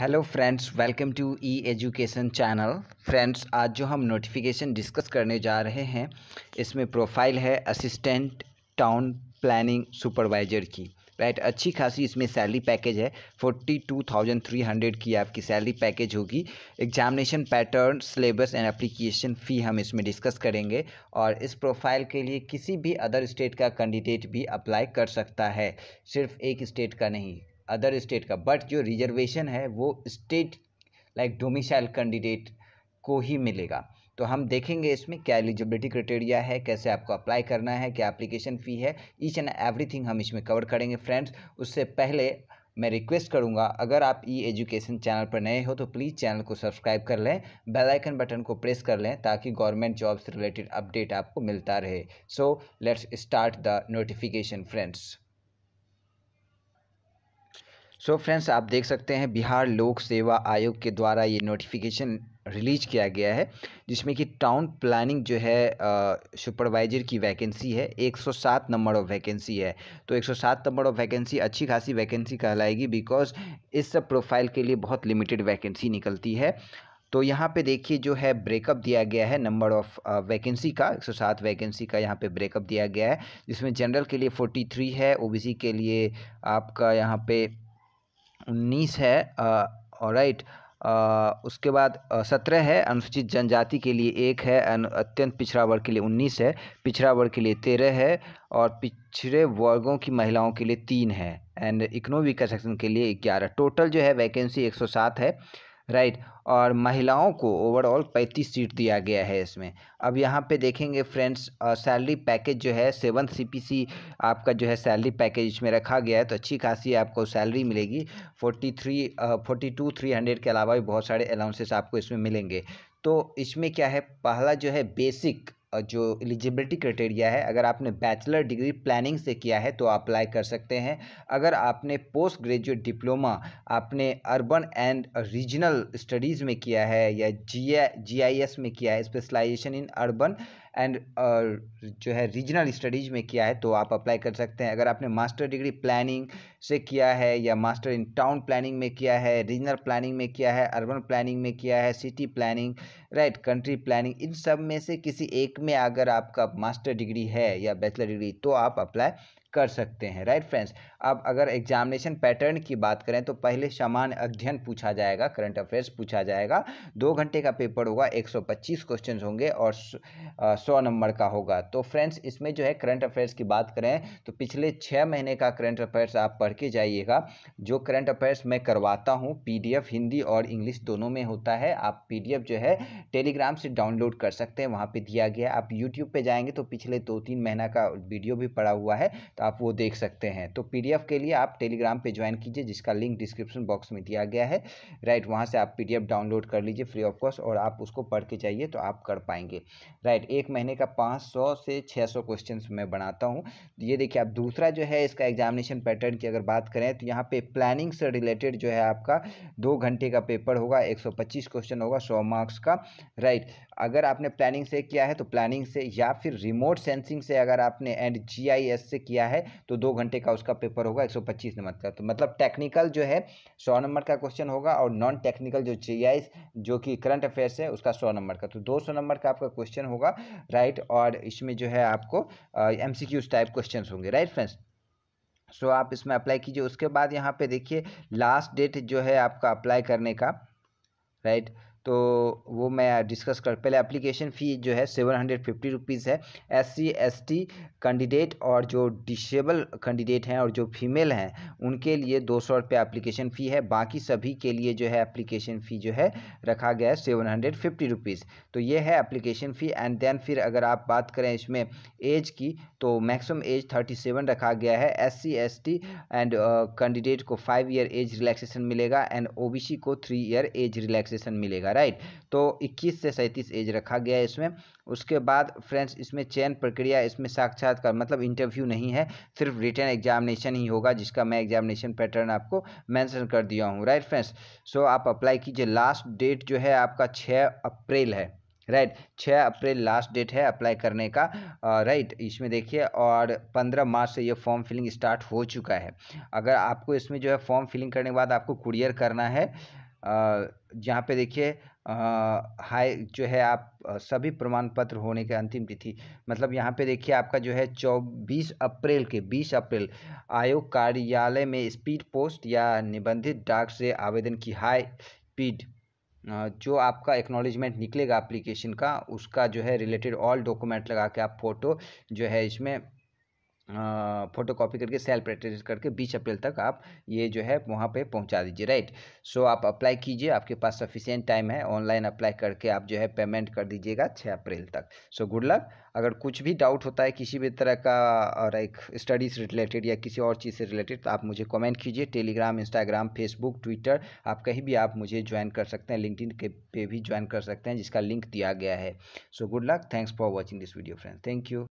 Hello friends welcome to E education channel friends आज जो हम नोटिफिकेशन डिस्कस करने जा रहे हैं इसमें प्रोफाइल है असिस्टेंट टाउन प्लानिंग सुपरवाइज़र की राइट अच्छी खासी इसमें सैलरी पैकेज है forty two thousand three hundred की आपकी सैलरी पैकेज होगी examination pattern syllabus and application fee हम इसमें डिस्कस करेंगे और इस प्रोफाइल के लिए किसी भी अदर स्टेट का कैंडिडेट भी अप्लाई कर सकता है सिर्फ एक स्टेट का नहीं अदर स्टेट का बट जो रिजर्वेशन है वो स्टेट लाइक डोमिसाइल कैंडिडेट को ही मिलेगा तो हम देखेंगे इसमें क्या एलिजिबिलिटी क्राइटेरिया है कैसे आपको अप्लाई करना है क्या एप्लीकेशन फ़ी है ईच एंड एवरीथिंग हम इसमें कवर करेंगे फ्रेंड्स उससे पहले मैं रिक्वेस्ट करूंगा अगर आप ई एजुकेशन चैनल पर नए हो तो प्लीज़ चैनल को सब्सक्राइब कर लें बेल आइकन बटन को प्रेस कर लें ताकि गवर्नमेंट जॉब से रिलेटेड अपडेट आपको मिलता रहे so let's start the notification friends so so friends आप देख सकते हैं बिहार लोक सेवा आयोग के द्वारा ये नोटिफिकेशन रिलीज किया गया है जिसमें कि टाउन प्लानिंग जो है सुपरवाइजर की वैकेंसी है 107 नंबर ऑफ वैकेंसी है तो 107 नंबर ऑफ वैकेंसी अच्छी खासी वैकेंसी कहलाएगी बिकॉज इस सब प्रोफाइल के लिए बहुत लिमिटेड वैकेंसी निकलती है तो यहाँ पे देखिए जो है ब्रेकअप दिया गया है नंबर ऑफ़ वैकेंसी का 107 वैकेंसी का यहाँ पे ब्रेकअप दिया गया है जिसमें जनरल के लिए 43 है ओबीसी के लिए आपका यहाँ पे उन्नीस है और राइट उसके बाद सत्रह है अनुसूचित जनजाति के लिए एक है अत्यंत पिछड़ा वर्ग के लिए उन्नीस है पिछड़ा वर्ग के लिए तेरह है और पिछड़े वर्गों की महिलाओं के लिए तीन है एंड इकोनॉमिक कंस्ट्रक्शन के लिए ग्यारह टोटल जो है वैकेंसी एक सौ सात है राइट और महिलाओं को ओवरऑल पैंतीस सीट दिया गया है इसमें अब यहाँ पे देखेंगे फ्रेंड्स सैलरी पैकेज जो है सेवन सीपीसी आपका जो है सैलरी पैकेज इसमें रखा गया है तो अच्छी खासी आपको सैलरी मिलेगी forty three forty two three hundred के अलावा भी बहुत सारे अलाउंसेस आपको इसमें मिलेंगे तो इसमें क्या है पहला जो है बेसिक जो एलिजिबिलिटी क्राइटेरिया है अगर आपने बैचलर डिग्री प्लानिंग से किया है तो अप्लाई कर सकते हैं अगर आपने पोस्ट ग्रेजुएट डिप्लोमा आपने अर्बन एंड रीजनल स्टडीज़ में किया है या जी जी आई एस में किया है स्पेशलाइजेशन इन अर्बन एंड जो है रीजनल स्टडीज़ में किया है तो आप अप्लाई कर सकते हैं अगर आपने मास्टर डिग्री प्लानिंग से किया है या मास्टर इन टाउन प्लानिंग में किया है रीजनल प्लानिंग में किया है अर्बन प्लानिंग में किया है city planning right country planning इन सब में से किसी एक में अगर आपका मास्टर डिग्री है या बैचलर डिग्री तो आप अप्लाई कर सकते हैं राइट फ्रेंड्स अब अगर एग्जामिनेशन पैटर्न की बात करें तो पहले सामान्य अध्ययन पूछा जाएगा करंट अफेयर्स पूछा जाएगा दो घंटे का पेपर होगा 125 क्वेश्चंस होंगे और 100 नंबर का होगा तो फ्रेंड्स इसमें जो है करंट अफेयर्स की बात करें तो पिछले छः महीने का करंट अफेयर्स आप पढ़ के जाइएगा जो करंट अफेयर्स मैं करवाता हूँ पी हिंदी और इंग्लिश दोनों में होता है आप पी जो है टेलीग्राम से डाउनलोड कर सकते हैं वहाँ पर दिया गया आप यूट्यूब पर जाएंगे तो पिछले दो तीन महीना का वीडियो भी पड़ा हुआ है तो आप वो देख सकते हैं तो पीडीएफ के लिए आप टेलीग्राम पे ज्वाइन कीजिए जिसका लिंक डिस्क्रिप्शन बॉक्स में दिया गया है राइट वहाँ से आप पीडीएफ डाउनलोड कर लीजिए फ्री ऑफ कॉस्ट और आप उसको पढ़ के जाइए तो आप कर पाएंगे राइट एक महीने का पाँच सौ से छः सौ क्वेश्चन मैं बनाता हूँ ये देखिए आप दूसरा जो है इसका एग्जामिनेशन पैटर्न की अगर बात करें तो यहाँ पे प्लानिंग से रिलेटेड जो है आपका दो घंटे का पेपर होगा एक क्वेश्चन होगा सौ मार्क्स का राइट अगर आपने प्लानिंग से किया है तो प्लानिंग से या फिर रिमोट सेंसिंग से अगर आपने एंड जी से किया है तो दो घंटे का उसका पेपर होगा एक नंबर का तो मतलब टेक्निकल जो है सौ नंबर का क्वेश्चन होगा और नॉन टेक्निकल जो जीआईएस जो कि करंट अफेयर्स है उसका सौ नंबर का तो दो नंबर का आपका क्वेश्चन होगा राइट और इसमें जो है आपको एम टाइप क्वेश्चन होंगे राइट फ्रेंड्स सो so, आप इसमें अप्लाई कीजिए उसके बाद यहाँ पे देखिए लास्ट डेट जो है आपका अप्लाई करने का राइट right? तो वो मैं डिस्कस कर पहले एप्लीकेशन फ़ी जो है सेवन हंड्रेड फिफ्टी रुपीज़ है S C S T candidate और जो डिसेबल कैंडिडेट हैं और जो फीमेल हैं उनके लिए दो सौ रुपये एप्लीकेशन फ़ी है बाकी सभी के लिए जो है एप्लीकेशन फ़ी जो है रखा गया है सेवन हंड्रेड फिफ्टी रुपीज़ तो ये है एप्लीकेशन फ़ी एंड देन फिर अगर आप बात करें इसमें एज की तो मैक्सिमम एज थर्टी सेवन रखा गया है S C S T and candidate को फाइव ईयर एज रिलैक्सेशन मिलेगा एंड ओ बी सी को थ्री ईयर एज रिलैक्सेशन मिलेगा राइट तो इक्कीस से सैंतीस एज रखा गया है इसमें उसके बाद फ्रेंड्स इसमें चयन प्रक्रिया इसमें साक्षात्कार मतलब इंटरव्यू नहीं है सिर्फ रिटर्न एग्जामिनेशन ही होगा जिसका मैं एग्जामिनेशन पैटर्न आपको मेंशन कर दिया हूँ राइट फ्रेंड्स सो आप अप्लाई कीजिए लास्ट डेट जो है आपका 6 अप्रैल है राइट छः अप्रैल लास्ट डेट है अप्लाई करने का राइट इसमें देखिए और पंद्रह मार्च से ये फॉर्म फिलिंग स्टार्ट हो चुका है अगर आपको इसमें जो है फॉर्म फिलिंग करने के बाद आपको कुरियर करना है जहाँ पे देखिए हाई जो है आप सभी प्रमाण पत्र होने के अंतिम तिथि मतलब यहाँ पे देखिए आपका जो है चौबीस अप्रैल के बीस अप्रैल आयोग कार्यालय में स्पीड पोस्ट या निबंधित डाक से आवेदन की हाई स्पीड जो आपका एक्नॉलेजमेंट निकलेगा एप्लीकेशन का उसका जो है रिलेटेड ऑल डॉक्यूमेंट लगा के आप फ़ोटो जो है इसमें फ़ोटो कॉपी करके सेल प्रैक्टिस करके बीस अप्रैल तक आप ये जो है वहाँ पे पहुँचा दीजिए राइट सो आप अप्लाई कीजिए आपके पास सफिशियंट टाइम है ऑनलाइन अप्लाई करके आप जो है पेमेंट कर दीजिएगा छः अप्रैल तक सो गुड लक अगर कुछ भी डाउट होता है किसी भी तरह का और एक स्टडीज़ रिलेटेड या किसी और चीज़ से रिलेटेड तो आप मुझे कमेंट कीजिए टेलीग्राम इंस्टाग्राम फेसबुक ट्विटर आप कहीं भी आप मुझे ज्वाइन कर सकते हैं लिंकड के पे भी ज्वाइन कर सकते हैं जिसका लिंक दिया गया है so good luck thanks for watching this video friend thank you